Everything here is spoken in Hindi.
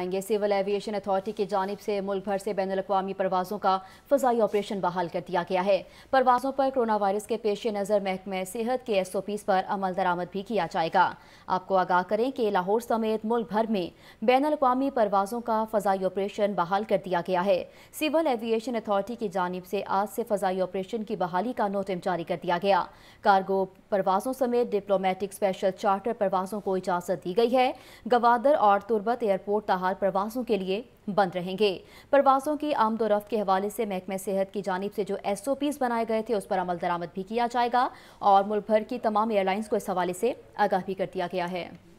आएंगे सिविल एविएशन अथॉरिटी की जानब से मुल्क भर से बैन अवी परवाज़ों का फजाई ऑपरेशन बहाल कर दिया गया है परवाज़ों पर कोरोना वायरस के पेश नज़र महकमे सेहत के एस ओ पीज़ पर अमल दरामद भी किया जाएगा आपको आगाह करें कि लाहौर समेत मुल्क भर में बैन अवी परवाज़ों का फजाई ऑपरेशन बहाल कर दिया गया है सिविल एविएशन अथॉरिटी की जानब से आज से फजाई ऑपरेशन की बहाली का नोटिस जारी कर दिया गया कार्गो परवाज़ों समेत डिप्लोमेटिक स्पेशल चार्टर परवाज़ों को इजाज़त दी गई है गवादर और तुरबत एयरपोर्ट तहा अस्पताल प्रवासों के लिए बंद रहेंगे प्रवासों की आमदोरफ्त के हवाले से महकमे सेहत की जानब से जो एस ओ पीज बनाए गए थे उस पर अमल दरामद भी किया जाएगा और मुल्क भर की तमाम एयरलाइंस को इस हवाले से आगाह भी कर दिया गया है